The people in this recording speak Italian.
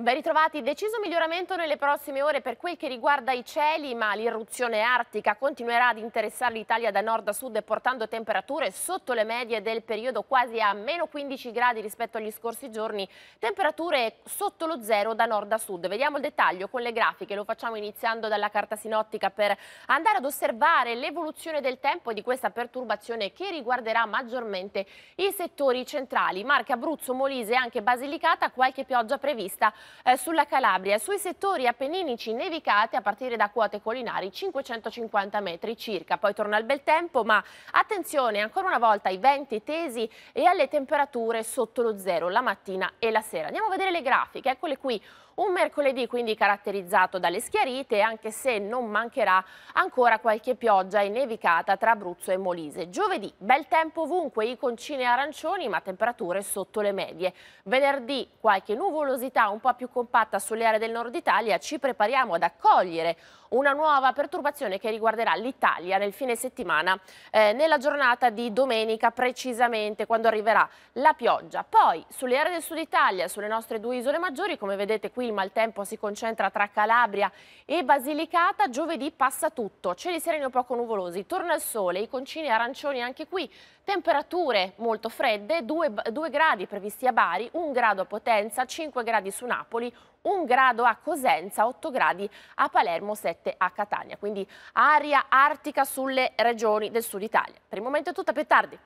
Ben ritrovati, deciso miglioramento nelle prossime ore per quel che riguarda i cieli, ma l'irruzione artica continuerà ad interessare l'Italia da nord a sud portando temperature sotto le medie del periodo quasi a meno 15 gradi rispetto agli scorsi giorni, temperature sotto lo zero da nord a sud. Vediamo il dettaglio con le grafiche, lo facciamo iniziando dalla carta sinottica per andare ad osservare l'evoluzione del tempo e di questa perturbazione che riguarderà maggiormente i settori centrali, Marche, Abruzzo, Molise e anche Basilicata, qualche pioggia prevista eh, sulla Calabria. Sui settori appenninici nevicati a partire da quote collinari 550 metri circa. Poi torna il bel tempo, ma attenzione ancora una volta ai venti tesi e alle temperature sotto lo zero la mattina e la sera. Andiamo a vedere le grafiche, eccole qui. Un mercoledì quindi caratterizzato dalle schiarite, anche se non mancherà ancora qualche pioggia e nevicata tra Abruzzo e Molise. Giovedì, bel tempo ovunque, i concini arancioni, ma temperature sotto le medie. Venerdì, qualche nuvolosità un po' più compatta sulle aree del nord Italia, ci prepariamo ad accogliere una nuova perturbazione che riguarderà l'Italia nel fine settimana, eh, nella giornata di domenica precisamente quando arriverà la pioggia. Poi sulle aree del sud Italia, sulle nostre due isole maggiori, come vedete qui il maltempo si concentra tra Calabria e Basilicata, giovedì passa tutto, cieli sereni o poco nuvolosi, torna il sole, i concini arancioni anche qui, temperature molto fredde, 2, gradi previsti a Bari, 1 grado a Potenza, 5 gradi su Napoli, 1 grado a Cosenza, 8 gradi a Palermo, 7 a Catania. Quindi aria artica sulle regioni del sud Italia. Per il momento è tutto, a più tardi.